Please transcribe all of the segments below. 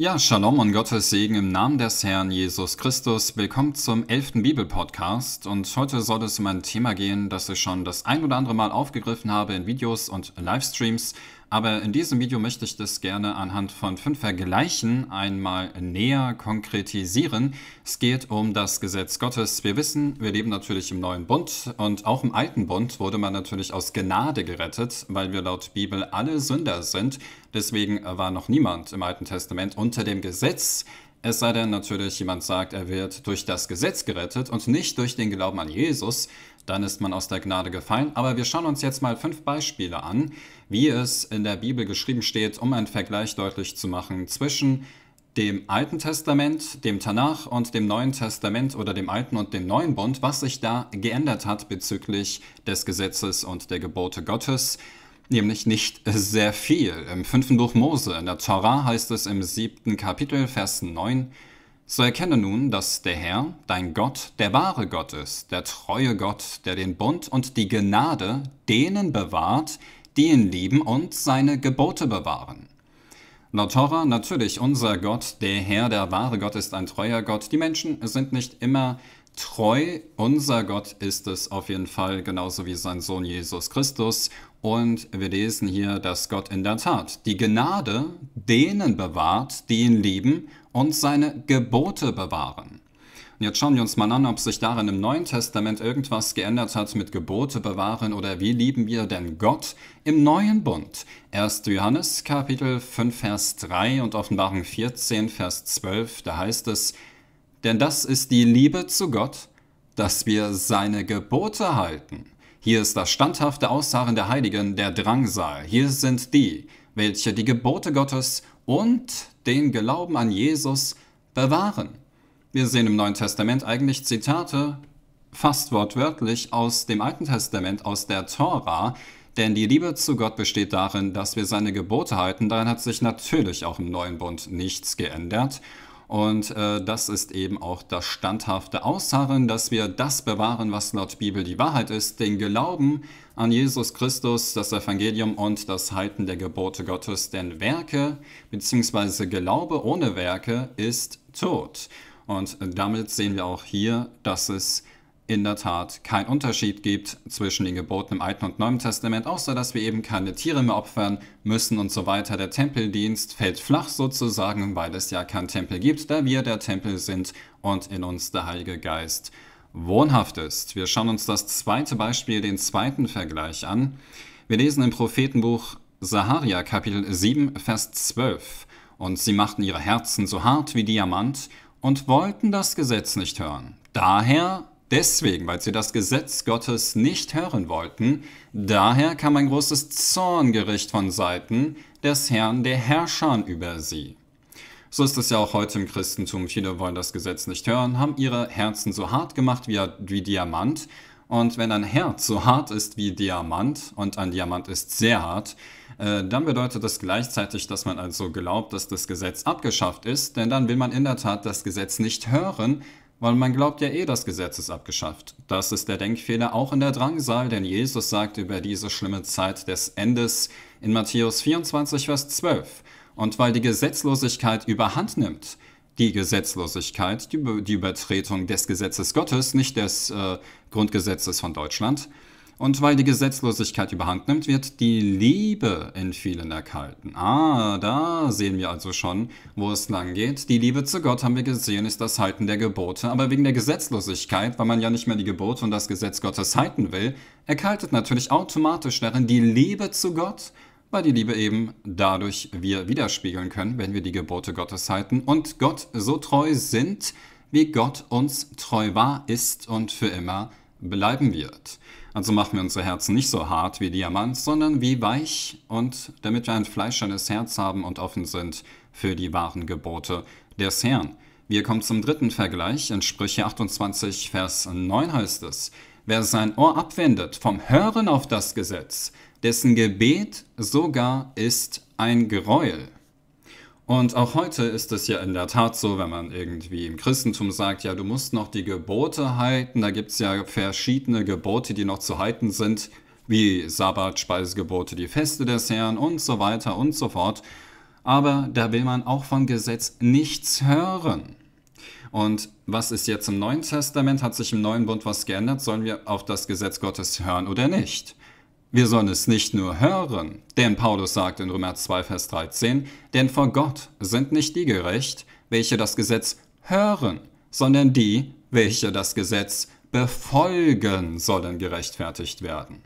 Ja, Shalom und Gottes Segen im Namen des Herrn Jesus Christus. Willkommen zum 11. Bibelpodcast. Und heute soll es um ein Thema gehen, das ich schon das ein oder andere Mal aufgegriffen habe in Videos und Livestreams. Aber in diesem Video möchte ich das gerne anhand von fünf Vergleichen einmal näher konkretisieren. Es geht um das Gesetz Gottes. Wir wissen, wir leben natürlich im neuen Bund und auch im alten Bund wurde man natürlich aus Gnade gerettet, weil wir laut Bibel alle Sünder sind. Deswegen war noch niemand im Alten Testament unter dem Gesetz. Es sei denn natürlich, jemand sagt, er wird durch das Gesetz gerettet und nicht durch den Glauben an Jesus, dann ist man aus der Gnade gefallen. Aber wir schauen uns jetzt mal fünf Beispiele an, wie es in der Bibel geschrieben steht, um einen Vergleich deutlich zu machen zwischen dem Alten Testament, dem Tanach und dem Neuen Testament oder dem Alten und dem Neuen Bund, was sich da geändert hat bezüglich des Gesetzes und der Gebote Gottes nämlich nicht sehr viel. Im fünften Buch Mose in der Tora, heißt es im siebten Kapitel, Vers 9, so erkenne nun, dass der Herr, dein Gott, der wahre Gott ist, der treue Gott, der den Bund und die Gnade denen bewahrt, die ihn lieben und seine Gebote bewahren. Laut Tora, natürlich unser Gott, der Herr, der wahre Gott ist ein treuer Gott. Die Menschen sind nicht immer Treu, unser Gott ist es auf jeden Fall, genauso wie sein Sohn Jesus Christus. Und wir lesen hier, dass Gott in der Tat die Gnade denen bewahrt, die ihn lieben und seine Gebote bewahren. Und jetzt schauen wir uns mal an, ob sich darin im Neuen Testament irgendwas geändert hat mit Gebote bewahren oder wie lieben wir denn Gott im neuen Bund. 1. Johannes Kapitel 5 Vers 3 und Offenbarung 14 Vers 12, da heißt es, denn das ist die Liebe zu Gott, dass wir seine Gebote halten. Hier ist das standhafte Ausharren der Heiligen, der Drangsal. Hier sind die, welche die Gebote Gottes und den Glauben an Jesus bewahren. Wir sehen im Neuen Testament eigentlich Zitate fast wortwörtlich aus dem Alten Testament, aus der Tora, denn die Liebe zu Gott besteht darin, dass wir seine Gebote halten. Daran hat sich natürlich auch im Neuen Bund nichts geändert. Und äh, das ist eben auch das standhafte Ausharren, dass wir das bewahren, was laut Bibel die Wahrheit ist, den Glauben an Jesus Christus, das Evangelium und das Halten der Gebote Gottes. Denn Werke bzw. Glaube ohne Werke ist tot. Und äh, damit sehen wir auch hier, dass es in der Tat keinen Unterschied gibt zwischen den Geboten im Alten und Neuen Testament, außer dass wir eben keine Tiere mehr opfern müssen und so weiter. Der Tempeldienst fällt flach sozusagen, weil es ja keinen Tempel gibt, da wir der Tempel sind und in uns der Heilige Geist wohnhaft ist. Wir schauen uns das zweite Beispiel, den zweiten Vergleich an. Wir lesen im Prophetenbuch Saharia Kapitel 7 Vers 12. Und sie machten ihre Herzen so hart wie Diamant und wollten das Gesetz nicht hören. Daher Deswegen, weil sie das Gesetz Gottes nicht hören wollten, daher kam ein großes Zorngericht von Seiten des Herrn der Herrschern über sie. So ist es ja auch heute im Christentum. Viele wollen das Gesetz nicht hören, haben ihre Herzen so hart gemacht wie, wie Diamant. Und wenn ein Herz so hart ist wie Diamant, und ein Diamant ist sehr hart, äh, dann bedeutet das gleichzeitig, dass man also glaubt, dass das Gesetz abgeschafft ist, denn dann will man in der Tat das Gesetz nicht hören, weil man glaubt ja eh, das Gesetz ist abgeschafft. Das ist der Denkfehler auch in der Drangsal, denn Jesus sagt über diese schlimme Zeit des Endes in Matthäus 24, Vers 12. Und weil die Gesetzlosigkeit überhand nimmt, die Gesetzlosigkeit, die, Übertretung des Gesetzes Gottes, nicht des äh, Grundgesetzes von Deutschland, und weil die Gesetzlosigkeit überhand nimmt, wird die Liebe in vielen erkalten. Ah, da sehen wir also schon, wo es lang geht. Die Liebe zu Gott, haben wir gesehen, ist das Halten der Gebote. Aber wegen der Gesetzlosigkeit, weil man ja nicht mehr die Gebote und das Gesetz Gottes halten will, erkaltet natürlich automatisch darin die Liebe zu Gott, weil die Liebe eben dadurch wir widerspiegeln können, wenn wir die Gebote Gottes halten und Gott so treu sind, wie Gott uns treu war, ist und für immer bleiben wird. Also machen wir unser Herz nicht so hart wie Diamant, sondern wie weich und damit wir ein fleischernes Herz haben und offen sind für die wahren Gebote des Herrn. Wir kommen zum dritten Vergleich. In Sprüche 28, Vers 9 heißt es, wer sein Ohr abwendet vom Hören auf das Gesetz, dessen Gebet sogar ist ein Gräuel. Und auch heute ist es ja in der Tat so, wenn man irgendwie im Christentum sagt, ja, du musst noch die Gebote halten, da gibt es ja verschiedene Gebote, die noch zu halten sind, wie Sabbat, Speisegebote, die Feste des Herrn und so weiter und so fort. Aber da will man auch von Gesetz nichts hören. Und was ist jetzt im Neuen Testament? Hat sich im Neuen Bund was geändert? Sollen wir auf das Gesetz Gottes hören oder nicht? Wir sollen es nicht nur hören, denn Paulus sagt in Römer 2, Vers 13, denn vor Gott sind nicht die gerecht, welche das Gesetz hören, sondern die, welche das Gesetz befolgen, sollen gerechtfertigt werden.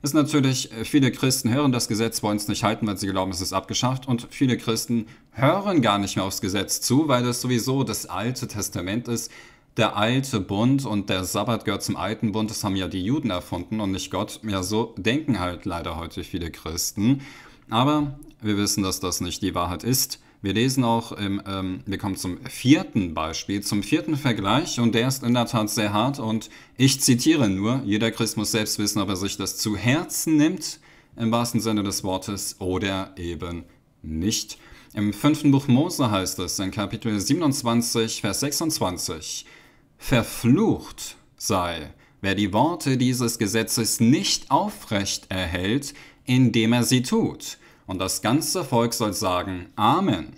Ist natürlich, äh, viele Christen hören das Gesetz, wollen es nicht halten, weil sie glauben, es ist abgeschafft. Und viele Christen hören gar nicht mehr aufs Gesetz zu, weil das sowieso das Alte Testament ist, der alte Bund und der Sabbat gehört zum alten Bund, das haben ja die Juden erfunden und nicht Gott. Ja, so denken halt leider heute viele Christen. Aber wir wissen, dass das nicht die Wahrheit ist. Wir lesen auch, im, ähm, wir kommen zum vierten Beispiel, zum vierten Vergleich und der ist in der Tat sehr hart und ich zitiere nur, jeder Christ muss selbst wissen, ob er sich das zu Herzen nimmt, im wahrsten Sinne des Wortes, oder eben nicht. Im fünften Buch Mose heißt es in Kapitel 27, Vers 26, Verflucht sei, wer die Worte dieses Gesetzes nicht aufrecht erhält, indem er sie tut. Und das ganze Volk soll sagen, Amen.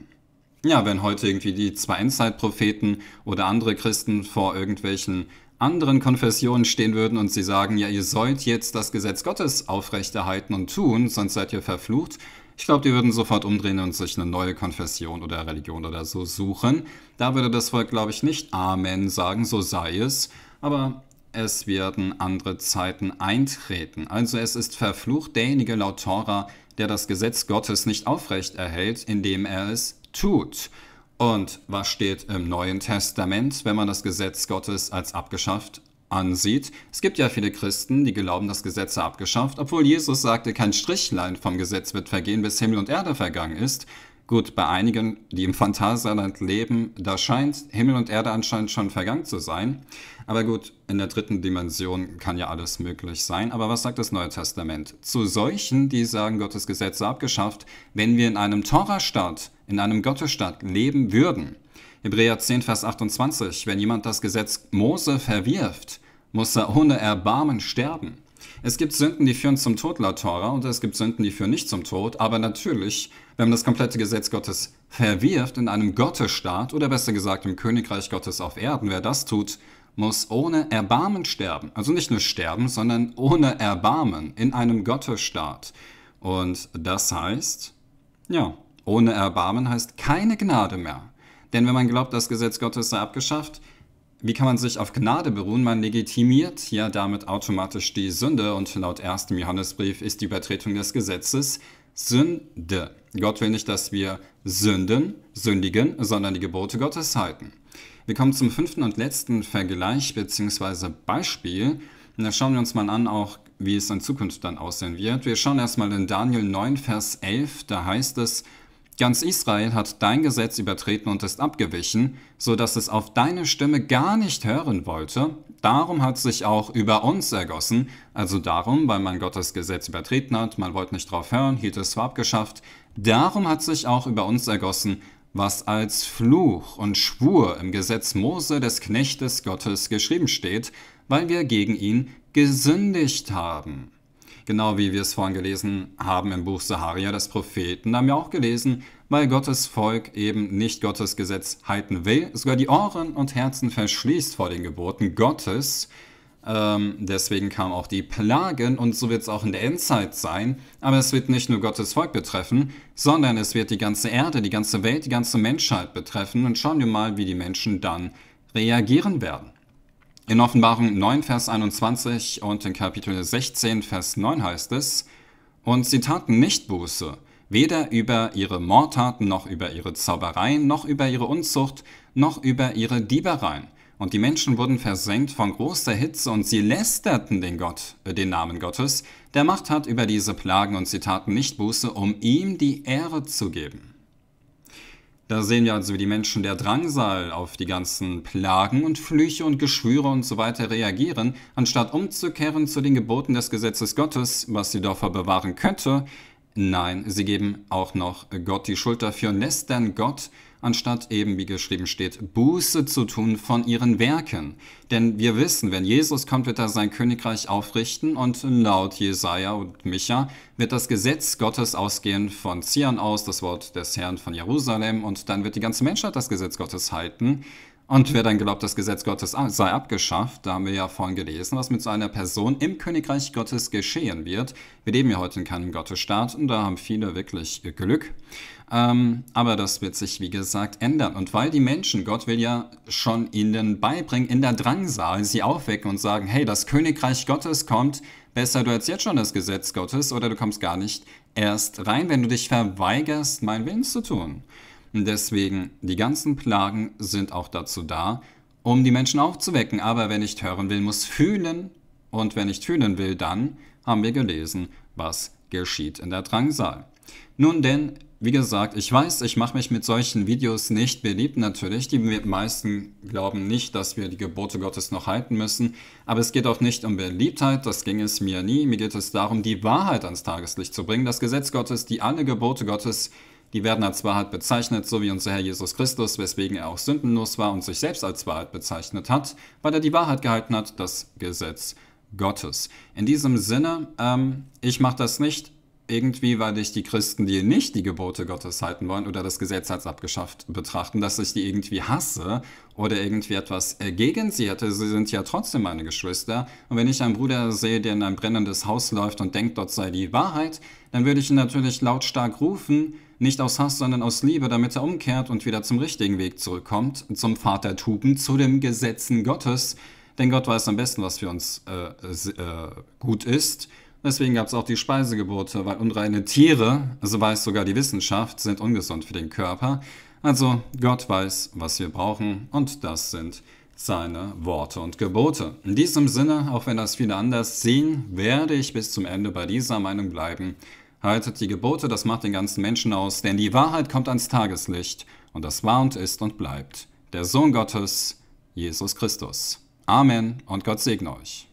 Ja, wenn heute irgendwie die zwei Endzeitpropheten oder andere Christen vor irgendwelchen anderen Konfessionen stehen würden und sie sagen, ja, ihr sollt jetzt das Gesetz Gottes aufrechterhalten und tun, sonst seid ihr verflucht. Ich glaube, die würden sofort umdrehen und sich eine neue Konfession oder Religion oder so suchen. Da würde das Volk, glaube ich, nicht Amen sagen, so sei es. Aber es werden andere Zeiten eintreten. Also es ist verflucht derjenige laut Tora, der das Gesetz Gottes nicht aufrecht erhält, indem er es tut. Und was steht im Neuen Testament, wenn man das Gesetz Gottes als abgeschafft ansieht? Es gibt ja viele Christen, die glauben, das Gesetz sei abgeschafft, obwohl Jesus sagte, kein Strichlein vom Gesetz wird vergehen, bis Himmel und Erde vergangen ist. Gut, bei einigen, die im Phantasialand leben, da scheint Himmel und Erde anscheinend schon vergangen zu sein. Aber gut, in der dritten Dimension kann ja alles möglich sein. Aber was sagt das Neue Testament? Zu solchen, die sagen, Gottes Gesetze abgeschafft, wenn wir in einem Torah-Staat in einem Gottesstaat leben würden. Hebräer 10, Vers 28, wenn jemand das Gesetz Mose verwirft, muss er ohne Erbarmen sterben. Es gibt Sünden, die führen zum Tod laut Tora und es gibt Sünden, die führen nicht zum Tod, aber natürlich, wenn man das komplette Gesetz Gottes verwirft in einem Gottesstaat oder besser gesagt im Königreich Gottes auf Erden, wer das tut, muss ohne Erbarmen sterben. Also nicht nur sterben, sondern ohne Erbarmen in einem Gottesstaat. Und das heißt, ja, ohne Erbarmen heißt keine Gnade mehr. Denn wenn man glaubt, das Gesetz Gottes sei abgeschafft, wie kann man sich auf Gnade beruhen? Man legitimiert ja damit automatisch die Sünde und laut 1. Johannesbrief ist die Übertretung des Gesetzes Sünde. Gott will nicht, dass wir sünden, sündigen, sondern die Gebote Gottes halten. Wir kommen zum fünften und letzten Vergleich bzw. Beispiel. da schauen wir uns mal an, auch wie es in Zukunft dann aussehen wird. Wir schauen erstmal in Daniel 9, Vers 11. Da heißt es, Ganz Israel hat dein Gesetz übertreten und ist abgewichen, so dass es auf deine Stimme gar nicht hören wollte. Darum hat sich auch über uns ergossen, also darum, weil man Gottes Gesetz übertreten hat, man wollte nicht drauf hören, hielt es zwar abgeschafft. Darum hat sich auch über uns ergossen, was als Fluch und Schwur im Gesetz Mose des Knechtes Gottes geschrieben steht, weil wir gegen ihn gesündigt haben genau wie wir es vorhin gelesen haben im Buch Saharia des Propheten. haben wir auch gelesen, weil Gottes Volk eben nicht Gottes Gesetz halten will, sogar die Ohren und Herzen verschließt vor den Geboten Gottes. Ähm, deswegen kamen auch die Plagen und so wird es auch in der Endzeit sein. Aber es wird nicht nur Gottes Volk betreffen, sondern es wird die ganze Erde, die ganze Welt, die ganze Menschheit betreffen. Und schauen wir mal, wie die Menschen dann reagieren werden. In Offenbarung 9, Vers 21 und in Kapitel 16, Vers 9 heißt es, Und sie taten nicht Buße, weder über ihre Mordtaten, noch über ihre Zaubereien, noch über ihre Unzucht, noch über ihre Diebereien. Und die Menschen wurden versenkt von großer Hitze und sie lästerten den Gott, äh, den Namen Gottes, der Macht hat über diese Plagen und sie taten nicht Buße, um ihm die Ehre zu geben. Da sehen wir also, wie die Menschen der Drangsal auf die ganzen Plagen und Flüche und Geschwüre und so weiter reagieren, anstatt umzukehren zu den Geboten des Gesetzes Gottes, was die Dörfer bewahren könnte. Nein, sie geben auch noch Gott die Schuld dafür und lässt dann Gott anstatt eben, wie geschrieben steht, Buße zu tun von ihren Werken. Denn wir wissen, wenn Jesus kommt, wird er sein Königreich aufrichten und laut Jesaja und Micha wird das Gesetz Gottes ausgehen von Zion aus, das Wort des Herrn von Jerusalem und dann wird die ganze Menschheit das Gesetz Gottes halten. Und wer dann glaubt, das Gesetz Gottes sei abgeschafft, da haben wir ja vorhin gelesen, was mit so einer Person im Königreich Gottes geschehen wird. Wir leben ja heute in keinem Gottesstaat und da haben viele wirklich Glück. Ähm, aber das wird sich, wie gesagt, ändern. Und weil die Menschen, Gott will ja schon ihnen beibringen, in der Drangsal sie aufwecken und sagen, hey, das Königreich Gottes kommt, besser du hältst jetzt schon das Gesetz Gottes oder du kommst gar nicht erst rein, wenn du dich verweigerst, meinen Willen zu tun. Deswegen, die ganzen Plagen sind auch dazu da, um die Menschen aufzuwecken. Aber wer nicht hören will, muss fühlen. Und wer nicht fühlen will, dann haben wir gelesen, was geschieht in der Drangsal. Nun denn, wie gesagt, ich weiß, ich mache mich mit solchen Videos nicht beliebt natürlich. Die meisten glauben nicht, dass wir die Gebote Gottes noch halten müssen. Aber es geht auch nicht um Beliebtheit, das ging es mir nie. Mir geht es darum, die Wahrheit ans Tageslicht zu bringen. Das Gesetz Gottes, die alle Gebote Gottes die werden als Wahrheit bezeichnet, so wie unser Herr Jesus Christus, weswegen er auch sündenlos war und sich selbst als Wahrheit bezeichnet hat, weil er die Wahrheit gehalten hat, das Gesetz Gottes. In diesem Sinne, ähm, ich mache das nicht irgendwie, weil ich die Christen, die nicht die Gebote Gottes halten wollen oder das Gesetz als abgeschafft betrachten, dass ich die irgendwie hasse oder irgendwie etwas äh, gegen sie hätte. Sie sind ja trotzdem meine Geschwister. Und wenn ich einen Bruder sehe, der in ein brennendes Haus läuft und denkt, dort sei die Wahrheit, dann würde ich ihn natürlich lautstark rufen, nicht aus Hass, sondern aus Liebe, damit er umkehrt und wieder zum richtigen Weg zurückkommt, zum Vater der Tugend, zu den Gesetzen Gottes. Denn Gott weiß am besten, was für uns äh, äh, gut ist. Deswegen gab es auch die Speisegebote, weil unreine Tiere, so weiß sogar die Wissenschaft, sind ungesund für den Körper. Also Gott weiß, was wir brauchen und das sind seine Worte und Gebote. In diesem Sinne, auch wenn das viele anders sehen, werde ich bis zum Ende bei dieser Meinung bleiben haltet die Gebote, das macht den ganzen Menschen aus, denn die Wahrheit kommt ans Tageslicht und das war und ist und bleibt der Sohn Gottes, Jesus Christus. Amen und Gott segne euch.